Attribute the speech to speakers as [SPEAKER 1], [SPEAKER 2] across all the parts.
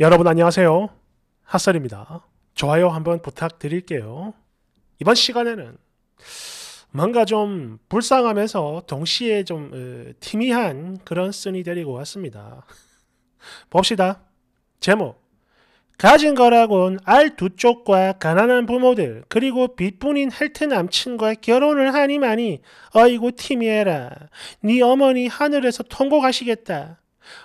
[SPEAKER 1] 여러분 안녕하세요. 핫설입니다. 좋아요 한번 부탁드릴게요. 이번 시간에는 뭔가 좀 불쌍하면서 동시에 좀 으, 어, 티미한 그런 쓴이 데리고 왔습니다. 봅시다. 제목 가진 거라곤 알 두 쪽과 가난한 부모들 그리고 빚뿐인 헬트 남친과 결혼을 하니마니 어이구 티미해라 네 어머니 하늘에서 통곡하시겠다.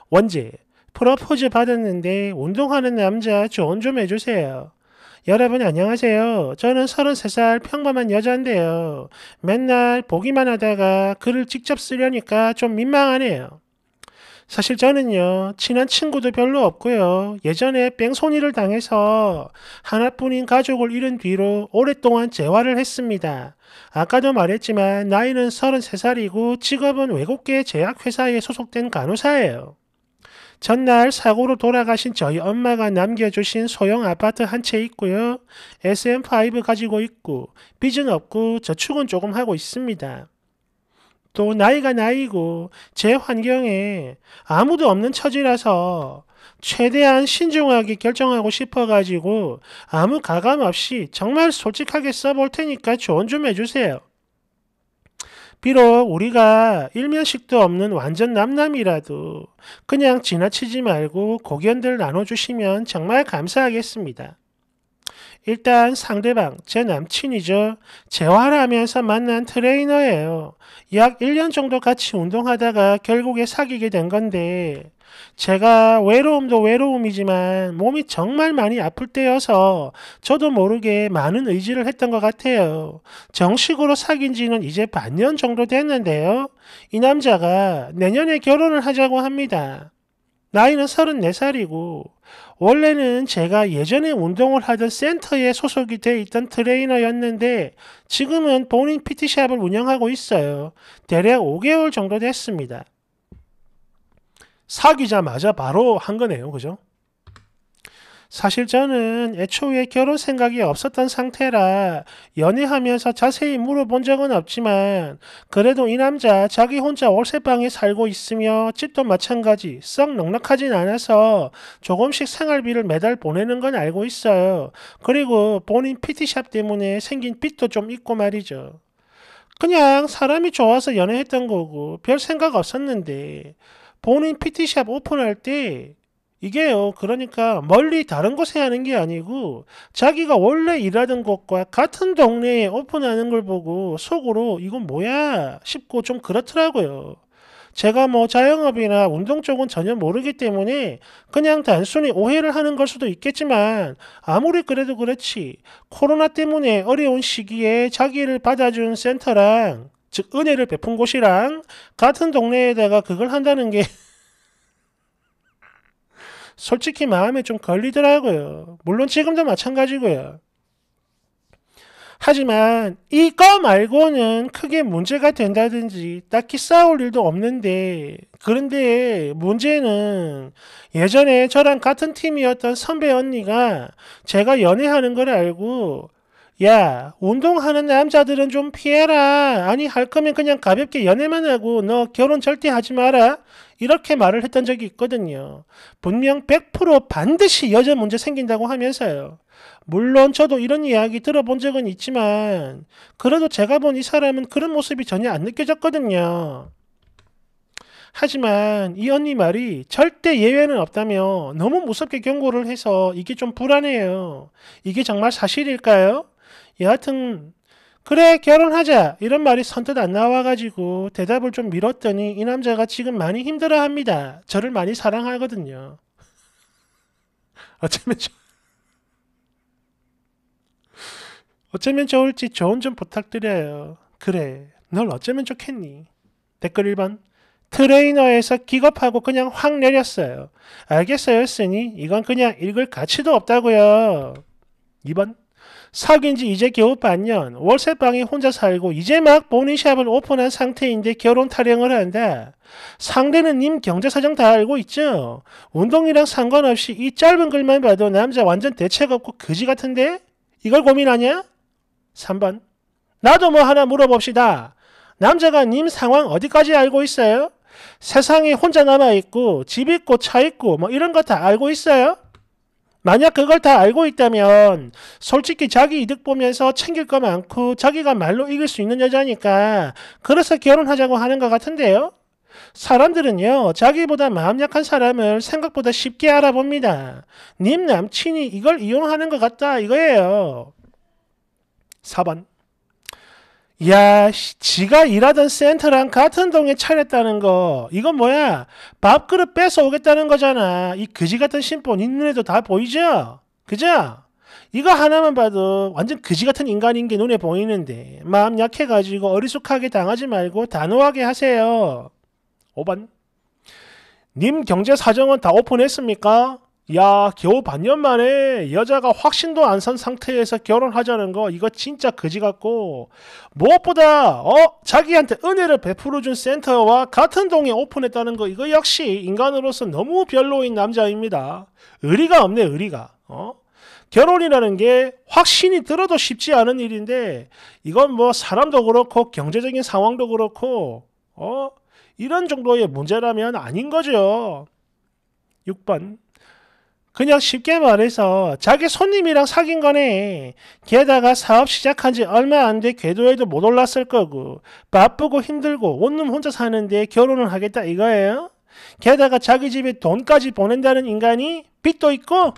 [SPEAKER 1] 원제 프로포즈 받았는데 운동하는 남자 조언 좀 해주세요. 여러분 안녕하세요. 저는 33살 평범한 여자인데요. 맨날 보기만 하다가 글을 직접 쓰려니까 좀 민망하네요. 사실 저는요, 친한 친구도 별로 없고요. 예전에 뺑소니를 당해서 하나뿐인 가족을 잃은 뒤로 오랫동안 재활을 했습니다. 아까도 말했지만 나이는 33살이고 직업은 외국계 제약회사에 소속된 간호사예요. 전날 사고로 돌아가신 저희 엄마가 남겨주신 소형 아파트 한 채 있고요. SM5 가지고 있고 빚은 없고 저축은 조금 하고 있습니다. 또 나이가 나이고 제 환경에 아무도 없는 처지라서 최대한 신중하게 결정하고 싶어가지고 아무 가감 없이 정말 솔직하게 써볼 테니까 조언 좀 해주세요. 비록 우리가 일면식도 없는 완전 남남이라도 그냥 지나치지 말고 고견들 나눠주시면 정말 감사하겠습니다. 일단 상대방, 제 남친이죠. 재활 하면서 만난 트레이너예요. 약 1년 정도 같이 운동하다가 결국에 사귀게 된 건데 제가 외로움도 외로움이지만 몸이 정말 많이 아플 때여서 저도 모르게 많은 의지를 했던 것 같아요. 정식으로 사귄 지는 이제 반년 정도 됐는데요. 이 남자가 내년에 결혼을 하자고 합니다. 나이는 34살이고 원래는 제가 예전에 운동을 하던 센터에 소속이 돼 있던 트레이너였는데 지금은 본인 PT샵을 운영하고 있어요. 대략 5개월 정도 됐습니다. 사귀자마자 바로 한 거네요. 그죠? 사실 저는 애초에 결혼 생각이 없었던 상태라 연애하면서 자세히 물어본 적은 없지만 그래도 이 남자 자기 혼자 월세방에 살고 있으며 집도 마찬가지 썩 넉넉하진 않아서 조금씩 생활비를 매달 보내는 건 알고 있어요. 그리고 본인 PT샵 때문에 생긴 빚도 좀 있고 말이죠. 그냥 사람이 좋아서 연애했던 거고 별 생각 없었는데 본인 PT샵 오픈할 때 이게요. 그러니까 멀리 다른 곳에 하는 게 아니고 자기가 원래 일하던 곳과 같은 동네에 오픈하는 걸 보고 속으로 이건 뭐야 싶고 좀 그렇더라고요. 제가 뭐 자영업이나 운동 쪽은 전혀 모르기 때문에 그냥 단순히 오해를 하는 걸 수도 있겠지만 아무리 그래도 그렇지 코로나 때문에 어려운 시기에 자기를 받아준 센터랑 즉 은혜를 베푼 곳이랑 같은 동네에다가 그걸 한다는 게 솔직히 마음에 좀 걸리더라고요. 물론 지금도 마찬가지고요. 하지만 이거 말고는 크게 문제가 된다든지 딱히 싸울 일도 없는데 그런데 문제는 예전에 저랑 같은 팀이었던 선배 언니가 제가 연애하는 걸 알고 야, 운동하는 남자들은 좀 피해라. 아니, 할 거면 그냥 가볍게 연애만 하고 너 결혼 절대 하지 마라. 이렇게 말을 했던 적이 있거든요. 분명 100% 반드시 여자 문제 생긴다고 하면서요. 물론 저도 이런 이야기 들어본 적은 있지만, 그래도 제가 본 이 사람은 그런 모습이 전혀 안 느껴졌거든요. 하지만 이 언니 말이 절대 예외는 없다며 너무 무섭게 경고를 해서 이게 좀 불안해요. 이게 정말 사실일까요? 예, 여하튼 그래 결혼하자 이런 말이 선뜻 안 나와가지고 대답을 좀 미뤘더니 이 남자가 지금 많이 힘들어합니다. 저를 많이 사랑하거든요. 어쩌면 저... 어쩌면 좋을지 조언 좀 부탁드려요. 그래 널 어쩌면 좋겠니? 댓글 1번 트레이너에서 기겁하고 그냥 확 내렸어요. 알겠어요 쓰니 이건 그냥 읽을 가치도 없다고요. 2번 사귄 지 이제 겨우 반년, 월세방에 혼자 살고 이제 막 본인 샵을 오픈한 상태인데 결혼 타령을 한다. 상대는 님 경제 사정 다 알고 있죠? 운동이랑 상관없이 이 짧은 글만 봐도 남자 완전 대책 없고 그지 같은데? 이걸 고민하냐? 3번. 나도 뭐 하나 물어봅시다. 남자가 님 상황 어디까지 알고 있어요? 세상에 혼자 남아있고, 집 있고, 차 있고, 뭐 이런 거 다 알고 있어요? 만약 그걸 다 알고 있다면 솔직히 자기 이득 보면서 챙길 거 많고 자기가 말로 이길 수 있는 여자니까 그래서 결혼하자고 하는 것 같은데요. 사람들은요, 자기보다 마음 약한 사람을 생각보다 쉽게 알아봅니다. 님 남친이 이걸 이용하는 것 같다, 이거예요. 4번. 야, 지가 일하던 센터랑 같은 동에 차렸다는 거. 이건 뭐야? 밥그릇 뺏어 오겠다는 거잖아. 이 그지 같은 신폰 있는 애도 다 보이죠? 그죠? 이거 하나만 봐도 완전 그지 같은 인간인 게 눈에 보이는데 마음 약해가지고 어리숙하게 당하지 말고 단호하게 하세요. 5번. 님 경제 사정은 다 오픈했습니까? 야, 겨우 반년 만에 여자가 확신도 안산 상태에서 결혼하자는 거, 이거 진짜 거지 같고, 무엇보다, 어, 자기한테 은혜를 베풀어준 센터와 같은 동에 오픈했다는 거, 이거 역시 인간으로서 너무 별로인 남자입니다. 의리가 없네, 의리가. 어? 결혼이라는 게 확신이 들어도 쉽지 않은 일인데, 이건 뭐 사람도 그렇고, 경제적인 상황도 그렇고, 어? 이런 정도의 문제라면 아닌 거죠. 6번. 그냥 쉽게 말해서 자기 손님이랑 사귄 거네. 게다가 사업 시작한 지 얼마 안 돼 궤도에도 못 올랐을 거고 바쁘고 힘들고 온 놈 혼자 사는데 결혼을 하겠다 이거예요? 게다가 자기 집에 돈까지 보낸다는 인간이 빚도 있고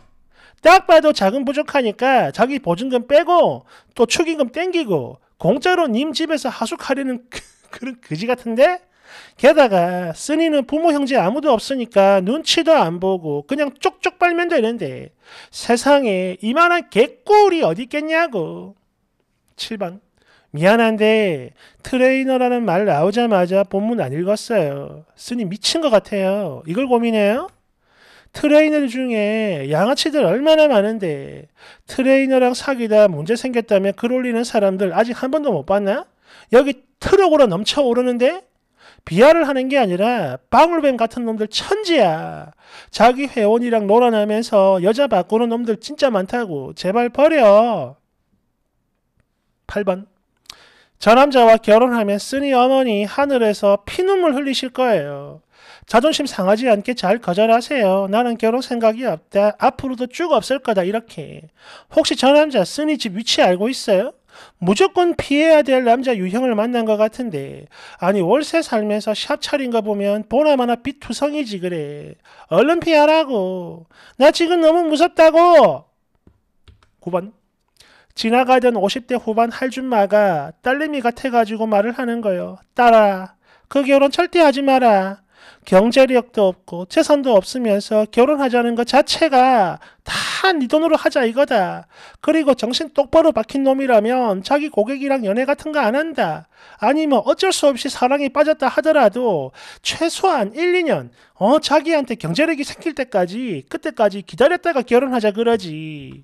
[SPEAKER 1] 딱 봐도 자금 부족하니까 자기 보증금 빼고 또 축의금 땡기고 공짜로 님 집에서 하숙하려는 그런 그지 같은데? 게다가 쓰니는 부모 형제 아무도 없으니까 눈치도 안 보고 그냥 쪽쪽 빨면 되는데 세상에 이만한 개꿀이 어디 있겠냐고. 7번 미안한데 트레이너라는 말 나오자마자 본문 안 읽었어요. 쓰니 미친 것 같아요. 이걸 고민해요? 트레이너 중에 양아치들 얼마나 많은데 트레이너랑 사귀다 문제 생겼다면글 올리는 사람들 아직 한 번도 못 봤나? 여기 트럭으로 넘쳐오르는데 비하를 하는 게 아니라 방울뱀 같은 놈들 천지야. 자기 회원이랑 놀아나면서 여자 바꾸는 놈들 진짜 많다고. 제발 버려. 8번. 저 남자와 결혼하면 쓰니 어머니 하늘에서 피눈물 흘리실 거예요. 자존심 상하지 않게 잘 거절하세요. 나는 결혼 생각이 없다. 앞으로도 쭉 없을 거다. 이렇게. 혹시 저 남자 쓰니 집 위치 알고 있어요? 무조건 피해야 될 남자 유형을 만난 것 같은데 아니 월세 살면서 샵 차린 가 보면 보나마나 삐투성이지 그래 얼른 피하라고 나 지금 너무 무섭다고 9번 지나가던 50대 후반 할줌마가 딸내미 같아가지고 말을 하는 거요 딸아 그 결혼 절대 하지 마라 경제력도 없고 재산도 없으면서 결혼하자는 것 자체가 다네 돈으로 하자 이거다. 그리고 정신 똑바로 박힌 놈이라면 자기 고객이랑 연애 같은 거 안 한다. 아니면 뭐 어쩔 수 없이 사랑에 빠졌다 하더라도 최소한 1, 2년 어 자기한테 경제력이 생길 때까지 그때까지 기다렸다가 결혼하자 그러지.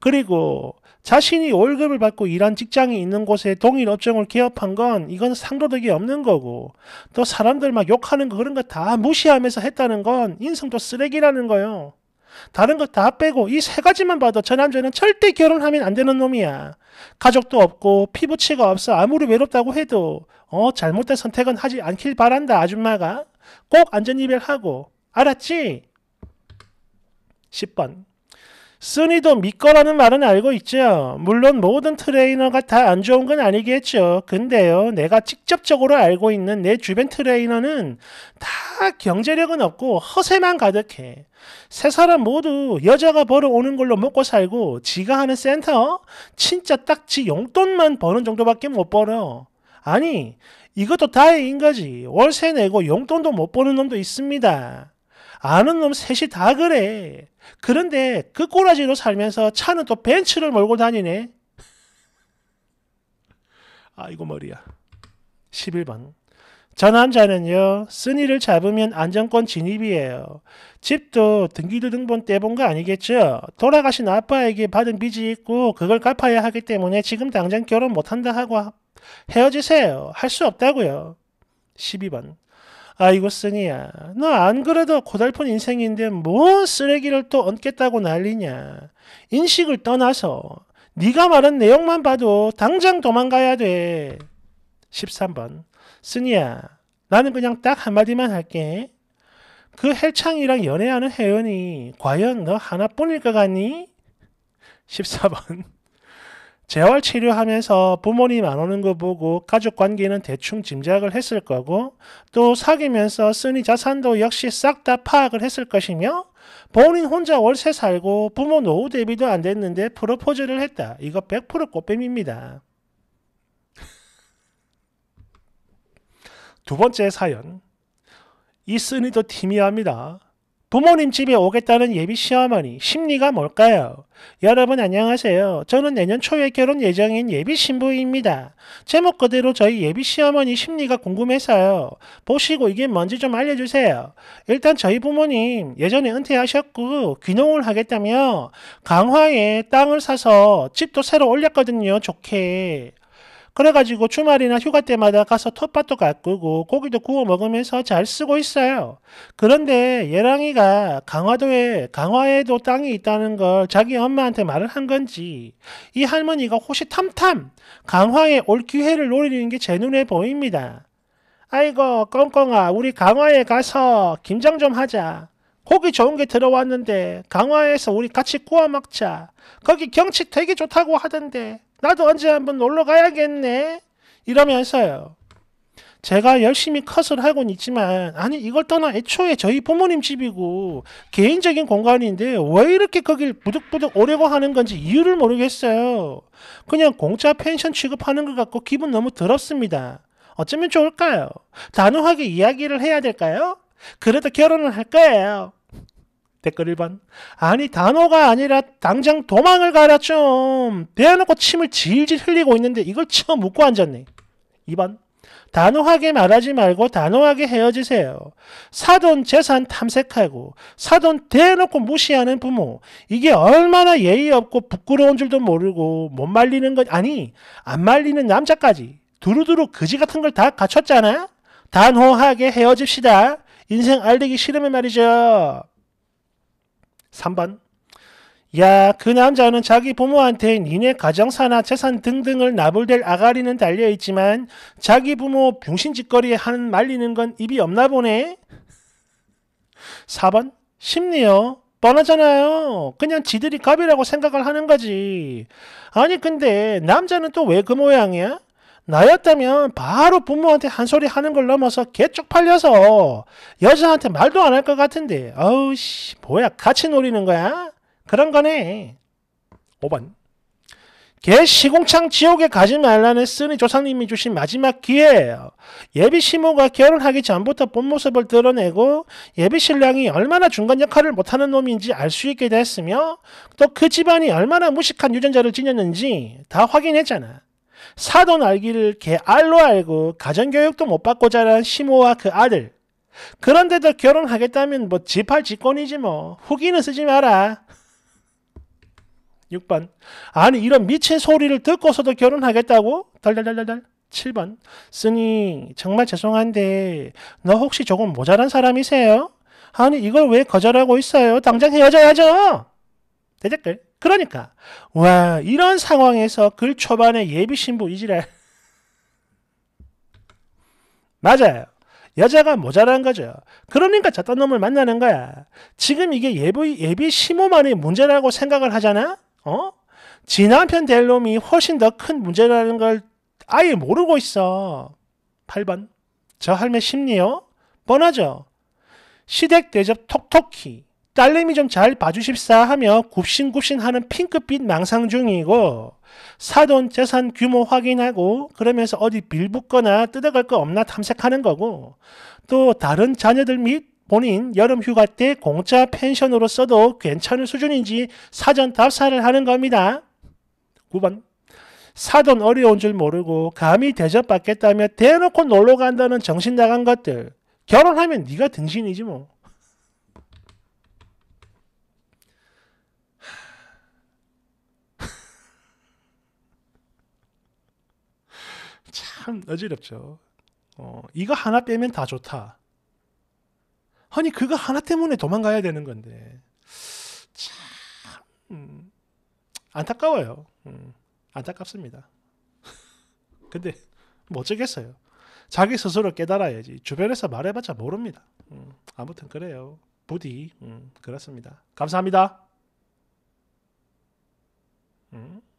[SPEAKER 1] 그리고 자신이 월급을 받고 일한 직장이 있는 곳에 동일 업종을 개업한 건 이건 상도덕이 없는 거고 또 사람들 막 욕하는 거 그런 거 다 무시하면서 했다는 건 인성도 쓰레기라는 거요 다른 거 다 빼고 이 세 가지만 봐도 저 남자는 절대 결혼하면 안 되는 놈이야. 가족도 없고 피부치가 없어 아무리 외롭다고 해도 어 잘못된 선택은 하지 않길 바란다 아줌마가. 꼭 안전이별하고 알았지? 10번 쓰니도 믿거라는 말은 알고 있죠. 물론 모든 트레이너가 다 안 좋은 건 아니겠죠. 근데요, 내가 직접적으로 알고 있는 내 주변 트레이너는 다 경제력은 없고 허세만 가득해. 세 사람 모두 여자가 벌어오는 걸로 먹고 살고 지가 하는 센터? 진짜 딱 지 용돈만 버는 정도밖에 못 벌어. 아니, 이것도 다행인 거지. 월세 내고 용돈도 못 버는 놈도 있습니다. 아는 놈 셋이 다 그래. 그런데 그 꼬라지로 살면서 차는 또 벤츠를 몰고 다니네. 아이고 머리야. 11번. 전 남자는요, 쓴이를 잡으면 안정권 진입이에요. 집도 등기도 등본 떼본 거 아니겠죠? 돌아가신 아빠에게 받은 빚이 있고 그걸 갚아야 하기 때문에 지금 당장 결혼 못한다 하고 헤어지세요. 할 수 없다고요. 12번. 아이고 쓰니야. 너 안 그래도 고달픈 인생인데 뭔 쓰레기를 또 얹겠다고 난리냐. 인식을 떠나서 네가 말한 내용만 봐도 당장 도망가야 돼. 13번 쓰니야 나는 그냥 딱 한마디만 할게. 그 헬창이랑 연애하는 혜연이 과연 너 하나뿐일 것 같니? 14번 재활 치료하면서 부모님 안 오는 거 보고 가족 관계는 대충 짐작을 했을 거고 또 사귀면서 쓰니 자산도 역시 싹 다 파악을 했을 것이며 본인 혼자 월세 살고 부모 노후 대비도 안 됐는데 프로포즈를 했다. 이거 100% 꽃뱀입니다. 두 번째 사연. 이 쓰니도 티미합니다. 부모님 집에 오겠다는 예비 시어머니 심리가 뭘까요? 여러분 안녕하세요. 저는 내년 초에 결혼 예정인 예비 신부입니다. 제목 그대로 저희 예비 시어머니 심리가 궁금해서요. 보시고 이게 뭔지 좀 알려주세요. 일단 저희 부모님 예전에 은퇴하셨고 귀농을 하겠다며 강화에 땅을 사서 집도 새로 올렸거든요. 좋게. 그래가지고 주말이나 휴가 때마다 가서 텃밭도 가꾸고 고기도 구워 먹으면서 잘 쓰고 있어요. 그런데 예랑이가 강화도에 강화에도 땅이 있다는 걸 자기 엄마한테 말을 한 건지 이 할머니가 혹시탐탐 강화에 올 기회를 노리는 게 제 눈에 보입니다. 아이고 꽁꽁아 우리 강화에 가서 김장 좀 하자. 호기 좋은 게 들어왔는데 강화에서 우리 같이 구워 먹자. 거기 경치 되게 좋다고 하던데 나도 언제 한번 놀러 가야겠네. 이러면서요. 제가 열심히 컷을 하곤 있지만 아니 이걸 떠나 애초에 저희 부모님 집이고 개인적인 공간인데 왜 이렇게 거길 부득부득 오려고 하는 건지 이유를 모르겠어요. 그냥 공짜 펜션 취급하는 것 같고 기분 너무 더럽습니다. 어쩌면 좋을까요? 단호하게 이야기를 해야 될까요? 그래도 결혼을 할 거예요. 댓글 1번. 아니, 단어가 아니라 당장 도망을 가라 좀. 대놓고 침을 질질 흘리고 있는데 이걸 처음 묻고 앉았네. 2번. 단호하게 말하지 말고 단호하게 헤어지세요. 사돈 재산 탐색하고 사돈 대놓고 무시하는 부모. 이게 얼마나 예의 없고 부끄러운 줄도 모르고 못 말리는 건 아니 안 말리는 남자까지 두루두루 그지 같은 걸 다 갖췄잖아. 단호하게 헤어집시다. 인생 알리기 싫으면 말이죠. 3번 야, 그 남자는 자기 부모한테 니네 가정사나 재산 등등을 나불댈 아가리는 달려있지만 자기 부모 병신짓거리에 한 말리는 건 입이 없나 보네. 4번 심리요. 뻔하잖아요. 그냥 지들이 갑이라고 생각을 하는 거지. 아니 근데 남자는 또 왜 그 모양이야? 나였다면 바로 부모한테 한 소리 하는 걸 넘어서 개쪽팔려서 여자한테 말도 안 할 것 같은데 어우 씨 뭐야 같이 노리는 거야? 그런 거네. 5번 개 시공창 지옥에 가지 말라는 쓰니 조상님이 주신 마지막 기회예요. 예비 시모가 결혼하기 전부터 본 모습을 드러내고 예비 신랑이 얼마나 중간 역할을 못하는 놈인지 알 수 있게 됐으며 또 그 집안이 얼마나 무식한 유전자를 지녔는지 다 확인했잖아. 사돈 알기를 개알로 알고 가정교육도 못 받고 자란 시모와 그 아들. 그런데도 결혼하겠다면 뭐 지팔 직권이지 뭐. 후기는 쓰지 마라. 6번. 아니 이런 미친 소리를 듣고서도 결혼하겠다고? 달달달달달. 7번. 쓰니 정말 죄송한데 너 혹시 조금 모자란 사람이세요? 아니 이걸 왜 거절하고 있어요? 당장 헤어져야죠. 대댓글. 그러니까 와 이런 상황에서 글 초반에 예비 신부 이지랄 맞아요. 여자가 모자란 거죠. 그러니까 저딴 놈을 만나는 거야. 지금 이게 예비, 예비 신호만이 문제라고 생각을 하잖아? 어? 지 남편 될 놈이 훨씬 더 큰 문제라는 걸 아예 모르고 있어. 8번. 저 할매 심리요? 뻔하죠. 시댁 대접 톡톡히. 딸내미 좀 잘 봐주십사 하며 굽신굽신하는 핑크빛 망상 중이고 사돈 재산 규모 확인하고 그러면서 어디 빌붙거나 뜯어갈 거 없나 탐색하는 거고 또 다른 자녀들 및 본인 여름 휴가 때 공짜 펜션으로 써도 괜찮은 수준인지 사전 답사를 하는 겁니다. 9번 사돈 어려운 줄 모르고 감히 대접받겠다며 대놓고 놀러 간다는 정신 나간 것들 결혼하면 네가 등신이지 뭐. 참 어지럽죠. 어, 이거 하나 빼면 다 좋다. 아니 그거 하나 때문에 도망가야 되는 건데 참 음, 안타까워요. 음, 안타깝습니다. 근데 뭐 어쩌겠어요. 자기 스스로 깨달아야지. 주변에서 말해봤자 모릅니다. 음, 아무튼 그래요. 부디 음, 그렇습니다. 감사합니다. 음.